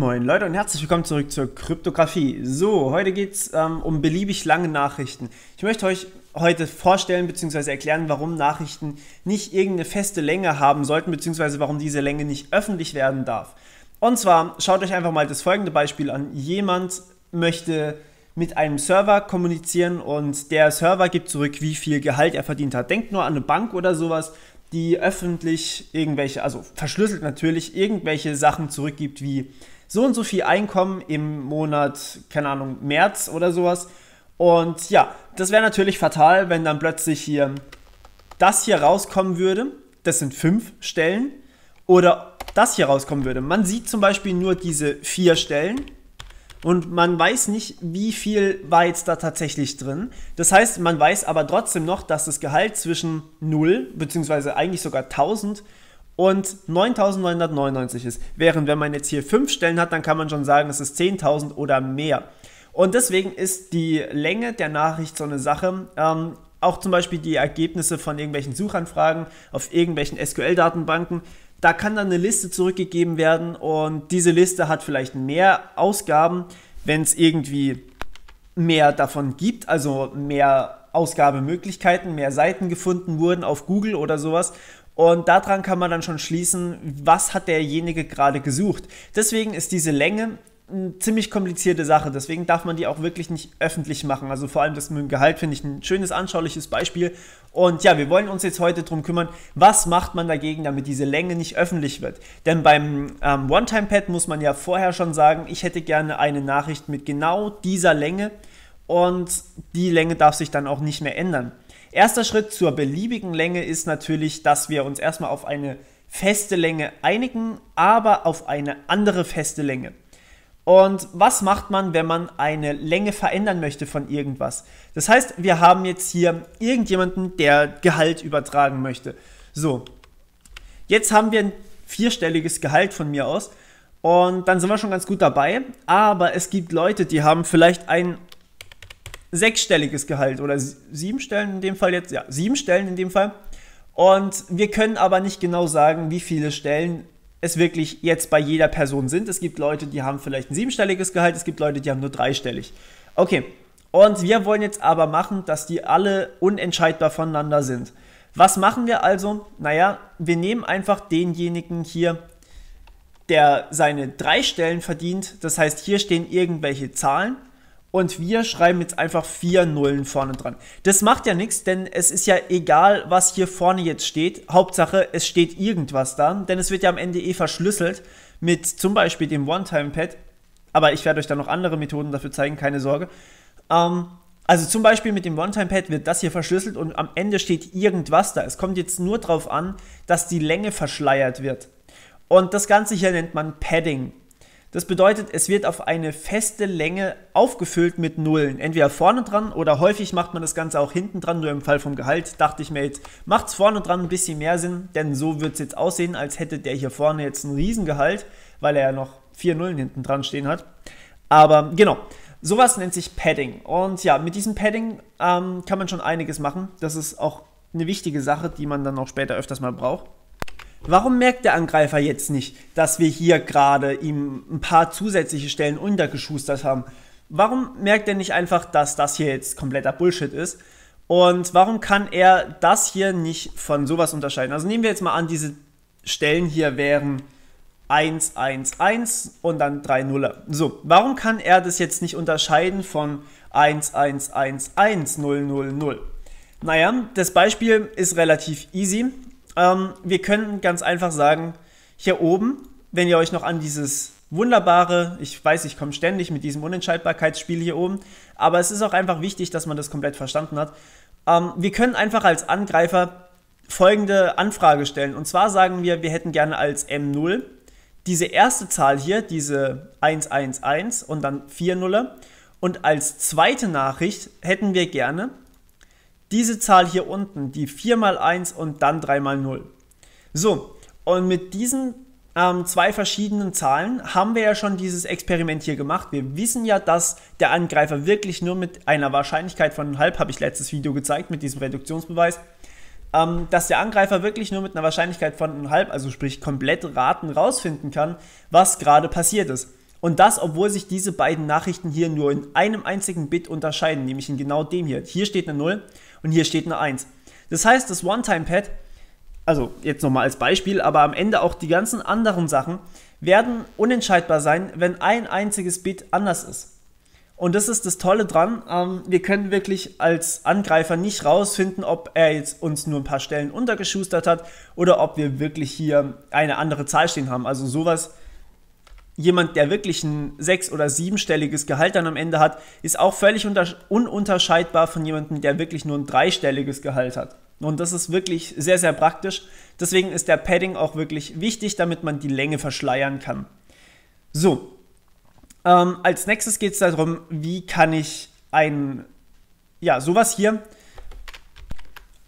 Moin Leute und herzlich willkommen zurück zur Kryptographie. So, heute geht es ähm, um beliebig lange Nachrichten. Ich möchte euch heute vorstellen bzw. erklären, warum Nachrichten nicht irgendeine feste Länge haben sollten bzw. warum diese Länge nicht öffentlich werden darf. Und zwar schaut euch einfach mal das folgende Beispiel an. Jemand möchte mit einem Server kommunizieren und der Server gibt zurück, wie viel Gehalt er verdient hat. Denkt nur an eine Bank oder sowas die öffentlich irgendwelche, also verschlüsselt natürlich, irgendwelche Sachen zurückgibt wie so und so viel Einkommen im Monat, keine Ahnung, März oder sowas. Und ja, das wäre natürlich fatal, wenn dann plötzlich hier das hier rauskommen würde. Das sind fünf Stellen. Oder das hier rauskommen würde. Man sieht zum Beispiel nur diese vier Stellen und man weiß nicht, wie viel war jetzt da tatsächlich drin. Das heißt, man weiß aber trotzdem noch, dass das Gehalt zwischen 0 bzw. eigentlich sogar 1000 und 9999 ist. Während wenn man jetzt hier 5 Stellen hat, dann kann man schon sagen, es ist 10.000 oder mehr. Und deswegen ist die Länge der Nachricht so eine Sache. Ähm, auch zum Beispiel die Ergebnisse von irgendwelchen Suchanfragen auf irgendwelchen SQL-Datenbanken da kann dann eine Liste zurückgegeben werden und diese Liste hat vielleicht mehr Ausgaben, wenn es irgendwie mehr davon gibt, also mehr Ausgabemöglichkeiten, mehr Seiten gefunden wurden auf Google oder sowas. Und daran kann man dann schon schließen, was hat derjenige gerade gesucht. Deswegen ist diese Länge eine ziemlich komplizierte Sache. Deswegen darf man die auch wirklich nicht öffentlich machen. Also vor allem das mit dem Gehalt finde ich ein schönes, anschauliches Beispiel. Und ja, wir wollen uns jetzt heute darum kümmern, was macht man dagegen, damit diese Länge nicht öffentlich wird. Denn beim ähm, One-Time-Pad muss man ja vorher schon sagen, ich hätte gerne eine Nachricht mit genau dieser Länge. Und die Länge darf sich dann auch nicht mehr ändern. Erster Schritt zur beliebigen Länge ist natürlich, dass wir uns erstmal auf eine feste Länge einigen, aber auf eine andere feste Länge. Und was macht man, wenn man eine Länge verändern möchte von irgendwas? Das heißt, wir haben jetzt hier irgendjemanden, der Gehalt übertragen möchte. So, jetzt haben wir ein vierstelliges Gehalt von mir aus und dann sind wir schon ganz gut dabei. Aber es gibt Leute, die haben vielleicht ein sechsstelliges Gehalt oder sieben Stellen in dem Fall jetzt, ja, sieben Stellen in dem Fall. Und wir können aber nicht genau sagen, wie viele Stellen es wirklich jetzt bei jeder Person sind. Es gibt Leute, die haben vielleicht ein siebenstelliges Gehalt, es gibt Leute, die haben nur dreistellig. Okay, und wir wollen jetzt aber machen, dass die alle unentscheidbar voneinander sind. Was machen wir also? Naja, wir nehmen einfach denjenigen hier, der seine drei Stellen verdient. Das heißt, hier stehen irgendwelche Zahlen und wir schreiben jetzt einfach vier Nullen vorne dran. Das macht ja nichts, denn es ist ja egal, was hier vorne jetzt steht. Hauptsache, es steht irgendwas da, denn es wird ja am Ende eh verschlüsselt mit zum Beispiel dem One-Time-Pad. Aber ich werde euch da noch andere Methoden dafür zeigen, keine Sorge. Ähm, also zum Beispiel mit dem One-Time-Pad wird das hier verschlüsselt und am Ende steht irgendwas da. Es kommt jetzt nur darauf an, dass die Länge verschleiert wird. Und das Ganze hier nennt man Padding. Das bedeutet, es wird auf eine feste Länge aufgefüllt mit Nullen. Entweder vorne dran oder häufig macht man das Ganze auch hinten dran. Nur im Fall vom Gehalt dachte ich mir jetzt, macht es vorne dran ein bisschen mehr Sinn, denn so wird es jetzt aussehen, als hätte der hier vorne jetzt ein Riesengehalt, weil er ja noch vier Nullen hinten dran stehen hat. Aber genau, sowas nennt sich Padding. Und ja, mit diesem Padding ähm, kann man schon einiges machen. Das ist auch eine wichtige Sache, die man dann auch später öfters mal braucht. Warum merkt der Angreifer jetzt nicht, dass wir hier gerade ihm ein paar zusätzliche Stellen untergeschustert haben? Warum merkt er nicht einfach, dass das hier jetzt kompletter Bullshit ist? Und warum kann er das hier nicht von sowas unterscheiden? Also nehmen wir jetzt mal an, diese Stellen hier wären 1, 1, 1 und dann 3 Nuller. So, warum kann er das jetzt nicht unterscheiden von 1, 1, 1, 1, 0, 0, 0? Naja, das Beispiel ist relativ easy. Ähm, wir können ganz einfach sagen, hier oben, wenn ihr euch noch an dieses wunderbare, ich weiß, ich komme ständig mit diesem Unentscheidbarkeitsspiel hier oben, aber es ist auch einfach wichtig, dass man das komplett verstanden hat. Ähm, wir können einfach als Angreifer folgende Anfrage stellen. Und zwar sagen wir, wir hätten gerne als M0 diese erste Zahl hier, diese 111 und dann 4 Nuller. Und als zweite Nachricht hätten wir gerne diese Zahl hier unten, die 4 mal 1 und dann 3 mal 0. So, und mit diesen ähm, zwei verschiedenen Zahlen haben wir ja schon dieses Experiment hier gemacht. Wir wissen ja, dass der Angreifer wirklich nur mit einer Wahrscheinlichkeit von halb, habe ich letztes Video gezeigt, mit diesem Reduktionsbeweis, ähm, dass der Angreifer wirklich nur mit einer Wahrscheinlichkeit von halb, also sprich komplett Raten rausfinden kann, was gerade passiert ist. Und das, obwohl sich diese beiden Nachrichten hier nur in einem einzigen Bit unterscheiden, nämlich in genau dem hier. Hier steht eine 0 und hier steht eine 1. Das heißt, das One-Time-Pad, also jetzt nochmal als Beispiel, aber am Ende auch die ganzen anderen Sachen, werden unentscheidbar sein, wenn ein einziges Bit anders ist. Und das ist das Tolle dran, ähm, wir können wirklich als Angreifer nicht rausfinden, ob er jetzt uns nur ein paar Stellen untergeschustert hat oder ob wir wirklich hier eine andere Zahl stehen haben. Also sowas jemand, der wirklich ein sechs- oder siebenstelliges Gehalt dann am Ende hat, ist auch völlig ununterscheidbar von jemandem, der wirklich nur ein dreistelliges Gehalt hat. Und das ist wirklich sehr, sehr praktisch. Deswegen ist der Padding auch wirklich wichtig, damit man die Länge verschleiern kann. So, ähm, als nächstes geht es darum, wie kann ich ein, ja, sowas hier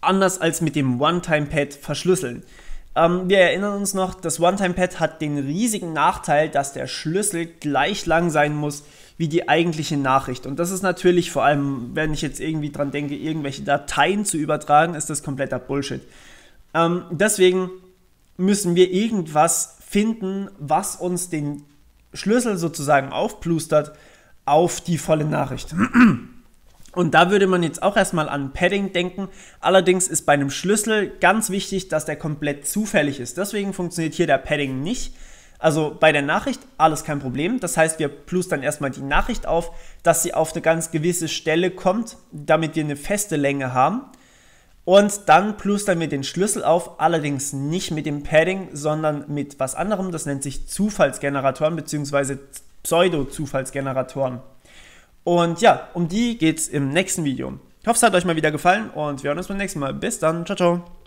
anders als mit dem One-Time-Pad verschlüsseln. Ähm, wir erinnern uns noch, das One-Time-Pad hat den riesigen Nachteil, dass der Schlüssel gleich lang sein muss wie die eigentliche Nachricht. Und das ist natürlich vor allem, wenn ich jetzt irgendwie dran denke, irgendwelche Dateien zu übertragen, ist das kompletter Bullshit. Ähm, deswegen müssen wir irgendwas finden, was uns den Schlüssel sozusagen aufplustert auf die volle Nachricht. Und da würde man jetzt auch erstmal an Padding denken. Allerdings ist bei einem Schlüssel ganz wichtig, dass der komplett zufällig ist. Deswegen funktioniert hier der Padding nicht. Also bei der Nachricht alles kein Problem. Das heißt, wir plustern erstmal die Nachricht auf, dass sie auf eine ganz gewisse Stelle kommt, damit wir eine feste Länge haben. Und dann plustern wir den Schlüssel auf, allerdings nicht mit dem Padding, sondern mit was anderem. Das nennt sich Zufallsgeneratoren bzw. Pseudo-Zufallsgeneratoren. Und ja, um die geht's im nächsten Video. Ich hoffe, es hat euch mal wieder gefallen und wir hören uns beim nächsten Mal. Bis dann, ciao, ciao.